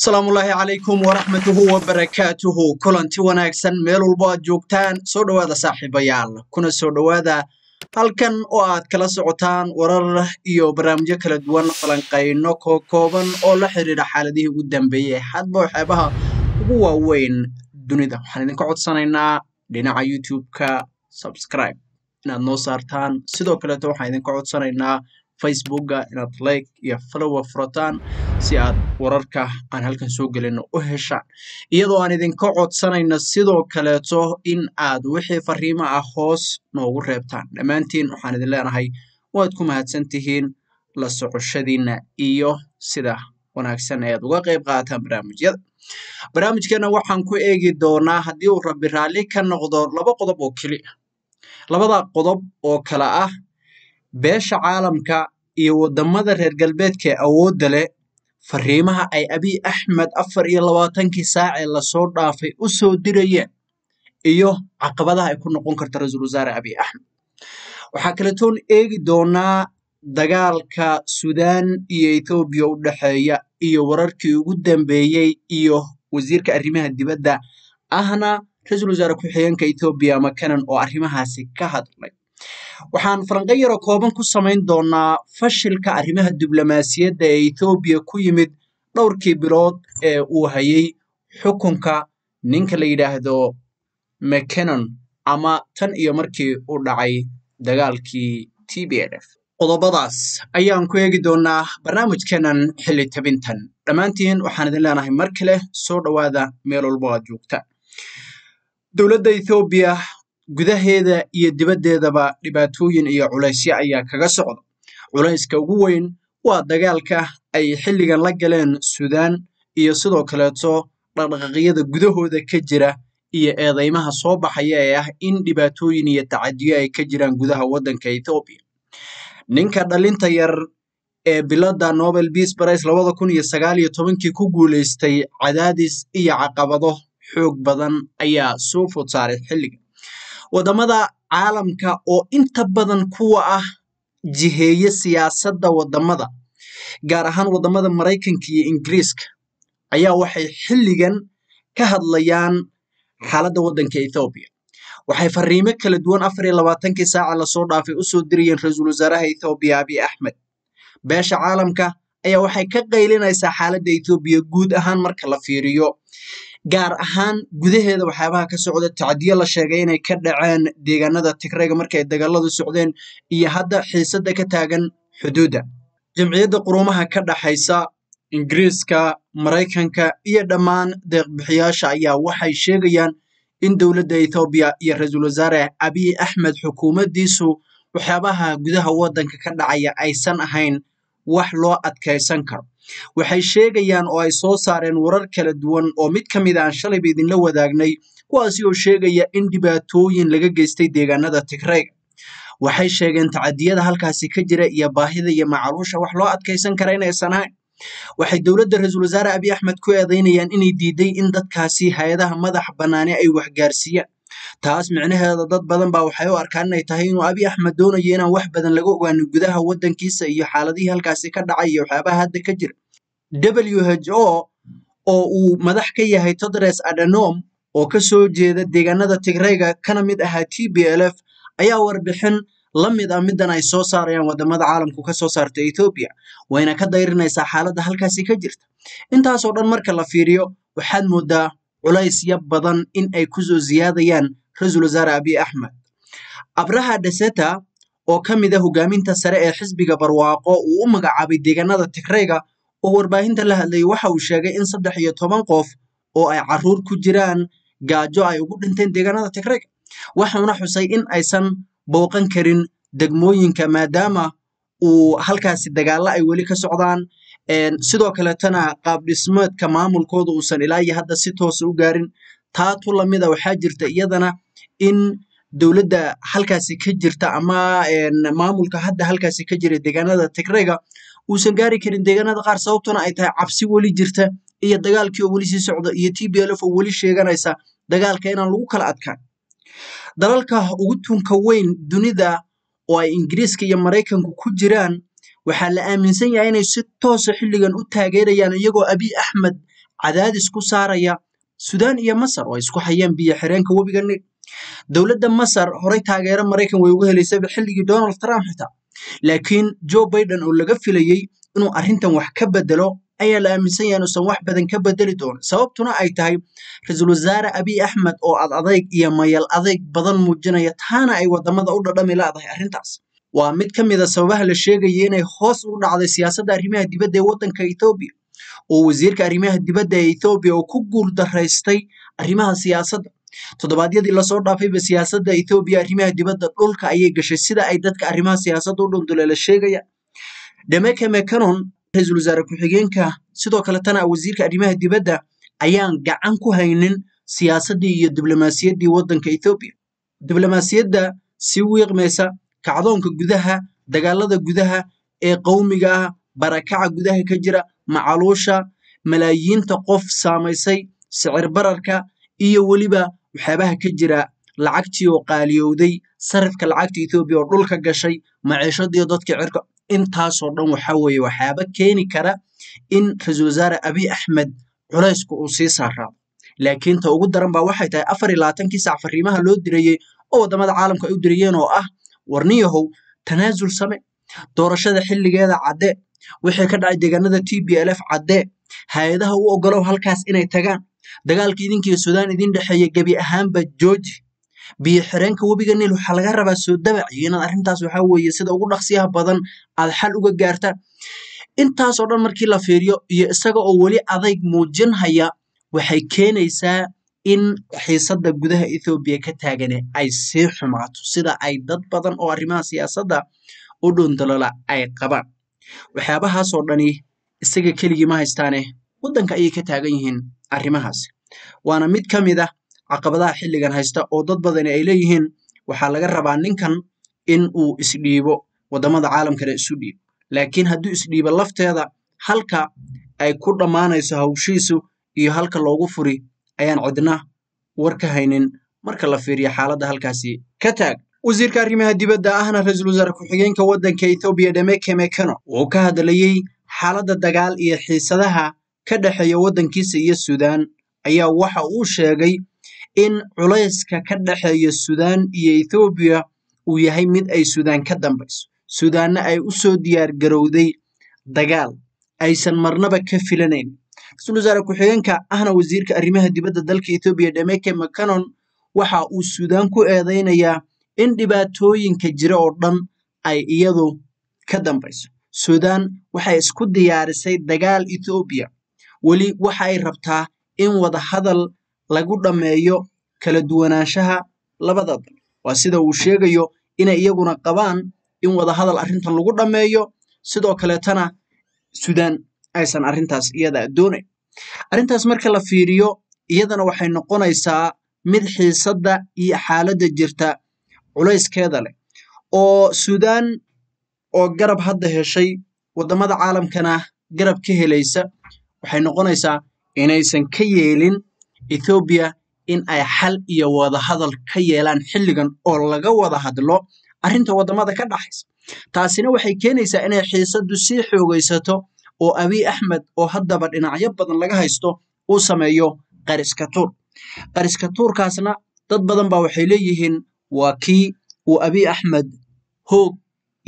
asalaamullaahi calaykum waraxmatuhu wabarakaatuhu kulanti wanaagsan meel walbo aad joogtaan soo dhowaada saaxiibayaal kuna soo dhowaada halkan oo aad kala socotaan warar iyo barnaamijyo kala duwan falanqayno koo kooban oo la xidhiira xaaladihii ugu dambeeyey hadba waxyaabaha ugu waaweyn dunida waxaan idinka codsanaynaa dhinaca youtube-ka subscribe inaad noo saartaan sidoo kaleeto waxaan idinka codsanaynaa facebookga inaad like iyo follower furataan si aad wararka aan halkan soo gelino u heshaan iyadoo aan idinka codsanayno sidoo kaleeto in aad wixii fariimo ah hoos noogu reebtaan dhammaantiin waxaan idin leenahay waad ku mahadsan la socoshadiina iyo sida wanaagsan eead uga qayb qaataan barnaamijyada barnaamijkana waxaan ku eegi doonaa haddii uu rabbi raalli ka noqdo laba qodob oo keliya labada qodob oo kale ah beesha caalamka iyo waddamada reer galbeedka ee awoodda leh fariimaha ay abiy axmed afar iyo labaatankii saacee lasoo dhaafay u soo dirayeen iyo caqabadaha ay ku noqon karta ra-iisul wasaare abiy axmed waxaa kaletoon eegi doonaa dagaalka suudaan iyo ethoobiya u dhexeeya iyo wararkii ugu dambeeyey iyo wasiirka arrimaha dibadda ahna ra-iisul wasaare ku-xigeenka ethoobiya makanan oo arrimahaasi ka hadlay waxaan faranqe yaroo kooban ku samayn doonaa fashilka arrimaha diblomaasiyadda ee ethoobiya ku yimid dhowrkii bilood ee uu hayay xukunka ninka la yidhaahdo mckenon ama tan iyo markii u dhacay dagaalkii t b f qodobadaas ayaan ku eegi doonaa barnaamijkeenan xilli tabintan dhammaantiin waxaan idin leenahay mar kale soo dhowaada meel walba aad joogtaan dowladda ethoobiya gudaheeda iyo dibaddeedaba dhibaatooyin iyo culaysyo ayaa kaga socda culayska ugu weyn waa dagaalka ay xilligan la galeen suudaan iyo sidoo kaleeto dhaqdhaqaaqyada gudahooda ka jira iyo eedeymaha soo baxaya ee ah in dhibaatooyin iyo tacadiyo ay ka jiraan gudaha waddanka ethoobiya ninka dhalinta yar ee biladda nobel beas brice labada kun iyo sagaal iyo tobankii ku guulaystay cadaadis iyo caqabado xoog badan ayaa soo food saaray xilliga waddamada caalamka oo inta badan kuwa ah jiheeye siyaasadda wadamada gaar ahaan waddamada maraykanka iyo ingiriiska ayaa waxay xilligan ka hadlayaan xaaladda waddanka ethoobiya waxay fariimo kala duwan afar iyo labaatankii saaca lasoo dhaafay usoo dirayeen ra-iisul wasaaraha ethoobiya abi axmed beesha caalamka ayaa waxay ka qaylinaysaa xaaladda ethoobiya guud ahaan marka la fiiriyo gaar ahaan gudaheeda waxyaabaha ka socda tacdiyo la sheegay inay ka dhaceen deegaanada tigrayga markay dagaaladu socdeen iyo hadda xiisadda ka taagan xuduudda jamciyadda quruumaha ka dhaxaysa ingiriiska maraykanka iyo dhammaan deeqbixiyaasha ayaa waxay sheegayaan in dowladda ethoobiya iyo ra-iisul wasaare abiy axmed xukuumaddiisu waxyaabaha gudaha waddanka ka dhacaya aysan ahayn wax loo adkaysan karo waxay sheegayaan oo ay soo saareen warar kala duwan oo mid ka mid aan ah shalayba idinla wadaagnay kuwaasi oo sheegaya in dhibaatooyin laga geystay deegaanada tigrayga waxay sheegeen tacadiyada halkaasi ka jira iyo baahida iyo macaluusha wax loo adkaysan kara inaysan ahayn waxay dowladda ra-iisul wasaare abiy axmed ku eedaynayaan inay diiday in dadkaasi hay-adaha madax bannaane ay waxgaarsiiyaan taas micnaheeda dad badan baa waxay u arkaan inay tahay inuu abi axmed doonayo inaan wax badan laga ogaano gudaha waddankiisa iyo xaaladihii halkaasi ka dhacay iyo waxyaabaha hadda ka jira w h o oo uu madax ka yahay todres adanom oo ka soo jeeda deegaanada tigreyga kana mid ahaa t b l f ayaa warbixin la mid ah middan ay soo saarayaan wadamada caalamku ka soo saarta ethoobiya wayna ka dayrinaysaa xaaladda halkaasi ka jirta intaasoo dhan marka la fiiriyo waxaad moodaa culaysya badan in ay ku soo ziyaadayaan ra-iisul wasaare abiy axmed abraha dheseta oo ka mid a ah hogaaminta sare ee xisbiga barwaaqo uu u magacaabay deegaanada tigrayga oo warbaahinta la hadlayay waxa uu sheegay in saddex iyo toban qof oo ay carruur ku jiraan gaajo ay ugu dhinteen deegaanada tigreyga waxuuna xusay in aysan booqan karin degmooyinka maadaama uu halkaasi dagaalla ay weli ka socdaan sidoo kaleetana qaabdhismeedka maamulkooda uusan ilaa iyo hadda si toosa u gaarin taatu lamida waxaa jirta iyadana in dowladda halkaasi ka jirta ama maamulka hadda halkaasi ka jira deegaanada tigrega uusan gaari karin deegaanada qaar sababtuna ay tahay cabsi weli jirta iyo dagaalkii oo weli sii socda iyo t b lf oo weli sheeganaysa dagaalka inaan lagu kala adkaan dalalka ugu tunka weyn dunida oo ay ingiriiska iyo maraykanku ku jiraan waxaa la aaminsan yahay inay si toosa ah xilligan u taageerayaan iyagoo abiy axmed cadaadis ku saaraya sudaan iyo masar oo ay isku hayeen biyo xireenka webiga nil dowladda masar horey taageero maraykan way uga helaysaba xilligii donald trump xitaa laakiin joe baiden oo laga filayey inuu arrintan wax ka bedelo ayaa la aaminsan yahay inuusan wax badan ka bedeli doono sababtuna ay tahay ra-iisul wasaare abiy axmed oo ad adayg iyo mayal adayg badan muujinaya taana ay wadamada u dhadhami laadahay arrintaas waa mid ka mid a ah sababaha la sheegaya inay hoos u dhacday siyaasadda arrimaha dibadda ee waddanka ethoobiya oo wasiirka arrimaha dibadda ee ethoobiya oo ku guul daraystay arrimaha siyaasadda toddobaadyadii lasoo dhaafayba siyaasadda ethoobiya arrimaha dibadda dhulka ayay gashay sida ay dadka arrimaha siyaasadda u dhunduleela sheegayaan dhameke mekanon ra-iisul wasaare ku-xigeenka sidoo kale tana ah wasiirka arrimaha dibadda ayaan gacan ku haynin siyaasaddii iyo diblomaasiyaddii waddanka ethoobiya diblomaasiyadda si wiiqmaysa kacdoonka gudaha dagaalada gudaha ee qowmiga ah barakaca gudaha ka jira macaluusha malaayiinta qof saamaysay sicir bararka iyo weliba waxyaabaha ka jira lacagtii oo qaaliyowday sarifka lacagta ethoobiya oo dhulka gashay maciishadiyo dadka cirka intaasoo dhan waxaa weeye waxyaaba keeni kara in ra-iisul wasaare abi axmed culaysku uu sii saaraado ta ugu daran baa waxay tahay afar iyo labaatankii sac fariimaha loo dirayey oo waddamada caalamka ay u dirayeen oo ah warniyahow tanaasul same doorashada xilligeeda cadde wixii ka dhacay deegaanada t b l f caddee hay-adaha u ogolow halkaas inay tagaan dagaalka idinkiiyo suudaan idin dhexeeya gebi ahaanba jooji biyo xireenka webiga niil waxaa laga rabaa soo dabac iyo inaad arrintaas waxaa weeye sida ugu dhaqsiyaha badan aad xal uga gaartaan intaasoo dhan markii la fiiriyo iyo isaga oo weli adayg muujin haya waxay keenaysaa in xiisada gudaha ethoobiya ka taagane ay sii xumaato sida ay dad badan oo arrimaha siyaasadda u dhuundalola ay qabaan waxyaabahaasoo dhani isaga keligii ma haystaane waddanka ayay ka taagan yihiin arrimahaasi waana mid ka mid ah caqabadaha xilligan haysta oo dad badani ay leeyihiin waxaa laga rabaa ninkan in uu isdhiibo waddamada caalamkana isu dhiibo laakiin hadduu isdhiibo lafteeda halka ay ku dhammaanayso hawshiisu iyo halka loogu furi ayaan codna war ka haynin marka la fiiriyo xaaladda halkaasi ka taag wasiirka arrimaha dibadda ah, ahna ra-iisul wasaare ku-xigeenka waddanka ethoobiya dhemeke mekano wuxuu ka hadlayey xaaladda dagaal iyo xiisadaha ka dhexeeya waddankiisa iyo suudaan ayaa waxa uu sheegay in culayska ka dhexeeya suudaan iyo ethoobiya uu yahay mid ay suudaan ka dambayso suudaanna ay u soo diyaar garowday dagaal aysan marnaba ka filanayn ra-iisul wasaare ku-xigeenka ahna wasiirka arrimaha dibadda dalka etoobiya dhameke makanon waxa uu suudaan ku eedaynayaa in dhibaatooyinka jira oo dhan ay iyadu ka dambayso suudaan waxay isku diyaarisay dagaal ethoobiya weli waxa ay rabtaa in wadahadal lagu dhammeeyo kala duwanaanshaha labada dal waa sida uu sheegayo inay iyaguna qabaan in wadahadal arrintan lagu dhammeeyo sidoo kaleetana suudaan aysan arintaas iyada doonayn arrintaas marka la fiiriyo iyadana waxay noqonaysaa mid xiisadda iyo xaaladda jirta culayskeeda leh oo suudaan oo garab hadda heshay waddamada caalamkana garab ka helaysa waxay noqonaysaa inaysan ka yeelin ethoobiya in ay xal iyo wadahadal ka yeelaan xilligan oo laga wada hadlo arrinta waddamada ka dhaxaysa taasina waxay keenaysaa inay xiisaddu sii xoogaysato oo abiy axmed oo haddaba dhinacyo badan laga haysto uu sameeyo qariska tuur dad badan baa waxay leeyihiin waa kii uu abiy axmed hoog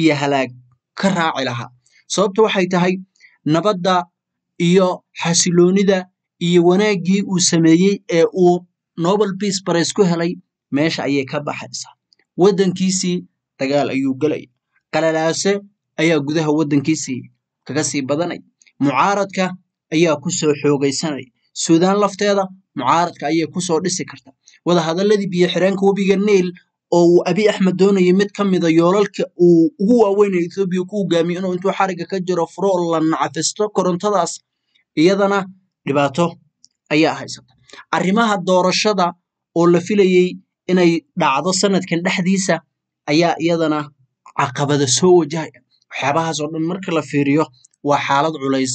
iyo halaag ka raaci lahaa sababtu waxay tahay nabadda iyo xasiloonida iyo wanaaggii uu sameeyey ee uu nobel beace bares ku helay meesha ayay ka baxaysaa waddankiisii dagaal ayuu galay qalalaase ayaa gudaha waddankiisii kaga sii badanay mucaaradka ayaa kusoo xoogaysanaya suudaan lafteeda mucaaradka ayay kusoo dhisi karta wadahadaladii biyo xireenka webiga niil oo uu abi axmed doonayay mid ka mida yoolalka uu ugu waaweynaya ethoobiya ku hogaamiyo inuu intuu xariga ka jiro furo la nacafisto korontadaas iyadana dhibaato ayaa haysata arrimaha doorashada oo la filayey inay dhacdo sanadkan dhexdiisa ayaa iyadana caqabada soo wajahaya waxyaabahaasoo dhan marka la fiiriyo waa xaalad culays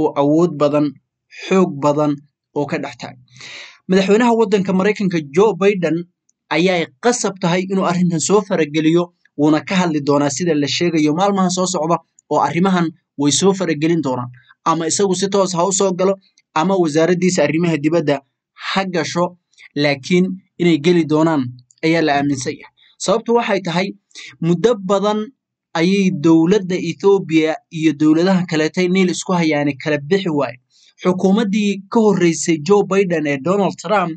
oo awood badan xoog badan oo ka dhex taag madaxweynaha waddanka maraykanka jo baiden ayaa qasab tahay inuu arrintan soo farageliyo wuuna ka hadli doonaa sida la sheegayo maalmaha soo socda oo arrimahan way soo faragelin doonaan ama isagu si toos ha ah u soo galo ama wasaaraddiisa arrimaha dibadda ha gasho laakiin inay geli doonaan ayaa la aaminsan yahay sababtu waxay tahay muddo badan ayay dowladda ethoobiya iyo dowladaha kaleetay niil isku hayaani kala bixi waayen xukuumaddii ka horreysay jo biden ee donald trump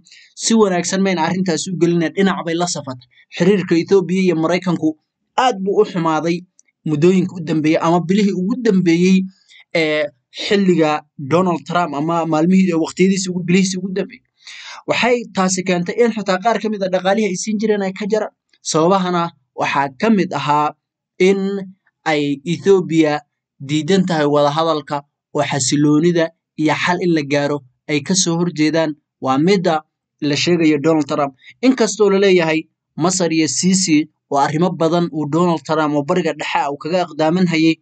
si wanaagsan mayna arrintaasi u gelina dhinac bay la safatay xiriirka ethoobiya iyo maraykanku aad buu u xumaaday muddooyinka u dambeeyey ama bilihii ugu dambeeyey ee xilliga donald trump ama maalmihii waqtiyadiisi bilihiisi ugu dambeeyey waxay taasi keentay in xitaa qaar ka mid a ah dhaqaalihii ay siin jireen ay ka jaraan sababahana waxaa ka mid ahaa in ay Ethoobiya diidan tahay wadahadalka oo xasiloonida iyo xal in la gaaro ay kasoo horjeedaan waa midda la sheegayo Donald Trump. Inkastoo la leeyahay Masar iyo Siisi oo arrimo badan uu Donald Trump oo bariga dhexe ah uu kaga aqdaaman hayay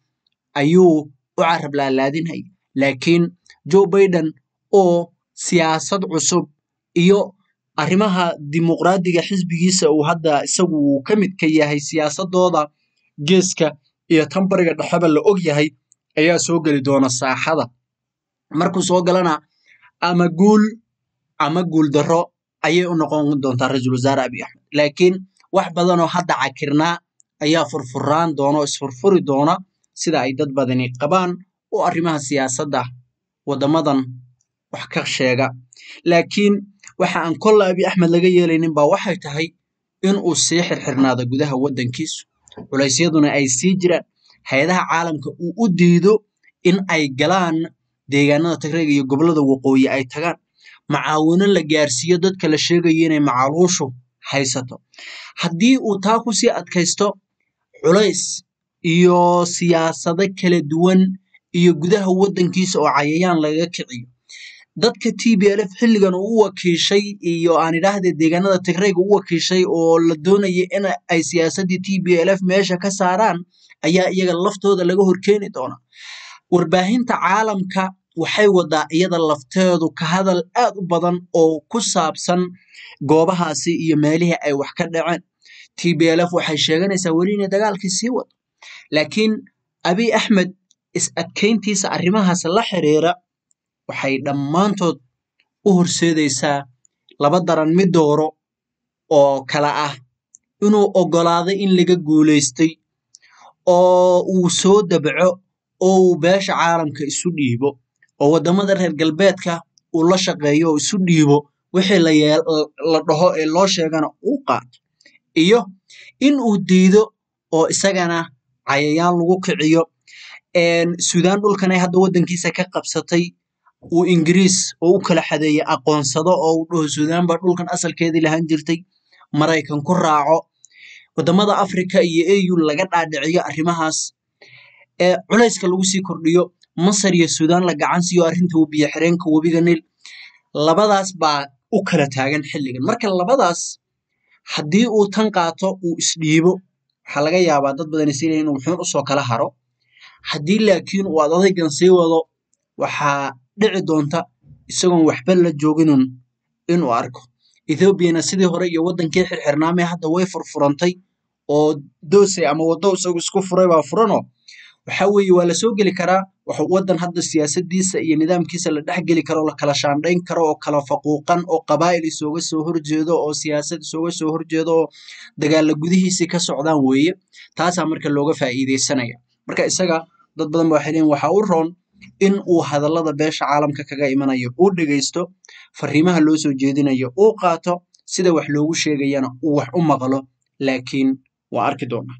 ayuu u carab laalaadinhay. Laakiin Joe Biden oo siyaasad cusub iyo arrimaha dimuqraadiga xisbigiisa uu hadda isagu uu ka mid ka yahay siyaasadooda geeska iyo tan bariga dhexeba la og yahay ayaa soo geli doona saaxada markuu soo galana ama guul ama guul ayay u noqon doontaa ra-iisul wasaare abi axmed laakiin wax badanoo hadda cakirnaa ayaa furfuraan doona oo isfurfuri doona sida ay dad badani qabaan oo arrimaha siyaasadda waddamadan wax ka sheega laakiin waxa aan kolle abiy axmed laga yeelaynin baa waxay tahay inuu sii xirxirnaada gudaha waddankiisu culaysyaduna ay sii jiraan hay-adaha caalamka uu u diido in ay galaan deegaanada tagreega iyo gobollada waqooyi ay tagaan macaawino la gaarsiiyo dadka la sheegayo inay macaluushu haysato haddii uu taa ku sii adkaysto culays iyo siyaasado kala duwan iyo gudaha waddankiisa oo cayayaan laga kiciyo dadka t b l f xilligan uu u wakiishay iyo aan idhaahde deegaanada tigrayga u wakiishay oo la doonaya in ay siyaasaddii t b l f meesha ka saaraan ayaa iyaga laftooda laga horkeeni doona warbaahinta caalamka waxay wadaa iyada lafteedu ka hadal aad u badan oo ku saabsan goobahaasi iyo meelihii ay wax ka dhaceen t b l f waxay sheeganaysaa weli inay dagaalkii sii wado laakiin abiy axmed is adkayntiisa arrimahaas la xiriira waxay dhammaantood u horseedaysaa laba daran mid dooro oo kale ah inuu oggolaaday in laga guulaystay oo uu soo dabaco oo uu beesha caalamka isu dhiibo oo waddamada reer galbeedka uu la shaqeeyo oo isu dhiibo wixii la dhaho ee loo sheegana uu qaato iyo in uu diido oo isagana cayayaan lagu kiciyo sudaan dhulkanay hadda waddankiisa ka qabsatay uu ingiriis oo u kala xadeeye aqoonsado oo u dhaho suudaan baa dhulkan asalkeedii lahaan jirtay maraykan ku raaco wadamada afrika iyo eu laga dhaadhiciyo arrimahaas ee culayska lagu sii kordhiyo masar iyo suudaan la gacansiiyo arrintuu biyo xireenka webiga nil labadaas baa u kala taagan xilligan marka labadaas haddii uu tan qaato uu isdhiibo waxaa laga yaabaa dad badan isleeyiin inuu xun usoo kala haro haddii laakiin uu ad adaygan sii wado waxaa dhici doonta isagoon waxba la jooginun inuu arko ethoobiana sidii hore iyo waddankii xirxirnaamee hadda way furfurantay oo doose ama waddo isagu isku furay baa furano waxa weeye waa la geli karaa wax waddan hadda siyaasadiisa iyo nidaamkiisa la dhexgeli karo la kala shaandhayn karo oo kala faquuqan oo qabaa'il isooga soo horjeedo oo siyaasad isooga soo horjeedo oo dagaalla gudihiisi ka socdaan weeye taasaa marka looga faa'iidaysanaya marka isaga dad badan ba waxay leeyiin waxaa u roon in uu hadallada beesha caalamka kaga imanayo uu dhegaysto fariimaha loo soo jeedinayo uu qaato sida wax loogu sheegayana uu wax u maqlo laakiin waa arki doonaa